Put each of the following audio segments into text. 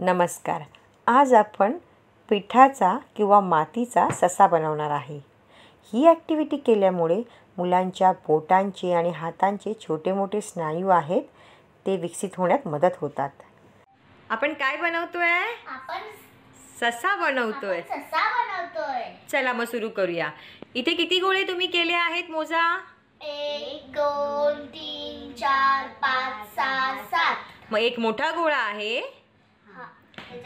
नमस्कार आज आपण पिठाचा किंवा मातीचा ससा बनवणार आहे ही ॲक्टिव्हिटी केल्यामुळे मुलांच्या बोटांचे आणि हातांचे छोटे मोठे स्नायू आहेत ते विकसित होण्यात मदत होतात आपण काय बनवतोय ससा बनवतोय चला मग सुरू करूया इथे किती गोळे तुम्ही केले आहेत मोजा एक दोन तीन चार पाच सहा सात मग एक मोठा गोळा आहे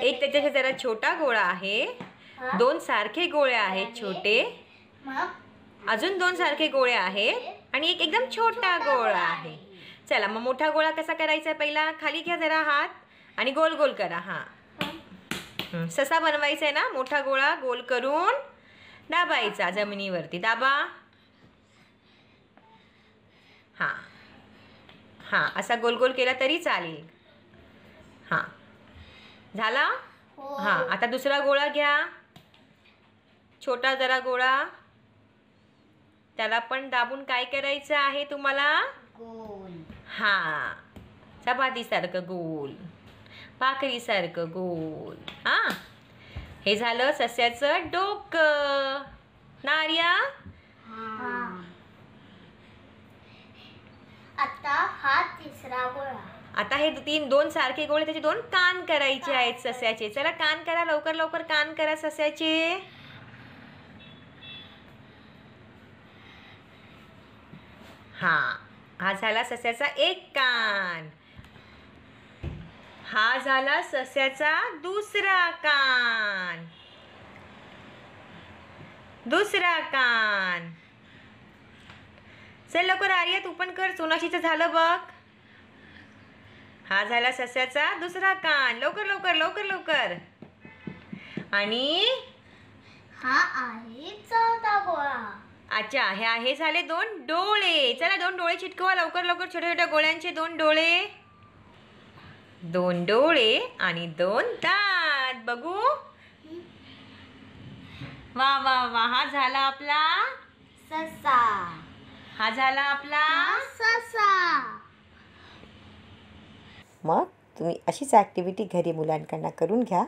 एक त्याच्या जरा छोटा गोळा आहे दोन सारखे गोळे आहेत छोटे अजून दोन सारखे गोळे आहेत आणि एक एकदम छोटा गोळा आहे चला मग मोठा गोळा कसा करायचा पहिला खाली घ्या जरा हात आणि गोल गोल करा हां ससा बनवायचा आहे ना मोठा गोळा गोल करून दाबायचा जमिनीवरती दाबा हां हां असा गोल गोल केला तरी चालेल हां झाला हो. हा आता दुसरा गोळा घ्या छोटा जरा गोळा त्याला पण दाबून काय करायचं आहे तुम्हाला गोल हां चपातीसारखं गोल सारखं गोल हा हे झालं सस्याचं डोक. नार्या आता हा तिसरा गोळा आता हे तीन दोन सारखे गोळे त्याचे दोन कान करायचे आहेत सस्याचे चला कान करा लवकर लवकर कान करा सस्याचे हा हा झाला सस्याचा एक कान हा झाला सस्याचा दुसरा कान दुसरा कान चल लवकर आर्या तू पण कर सोनाशीचं झालं बघ हा झाला सस्याचा दुसरा कान लवकर लवकर लवकर लवकर आणि हा आहे चौथा गोळा अच्छा हे आहे झाले दोन डोळे चला दोन डोळे चिटकवा लवकर लवकर छोट्या छोट्या गोळ्यांचे दोन डोळे दोन डोळे आणि दोन दात बघू वा वा वा हा झाला आपला ससा हा झाला आपला ससा मग तुम्ही अशीच ॲक्टिव्हिटी घरी मुलांकडनं करून घ्या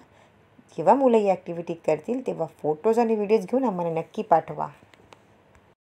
किंवा मुलं ही ॲक्टिव्हिटी करतील तेव्हा फोटोज आणि व्हिडिओज घेऊन आम्हाला नक्की पाठवा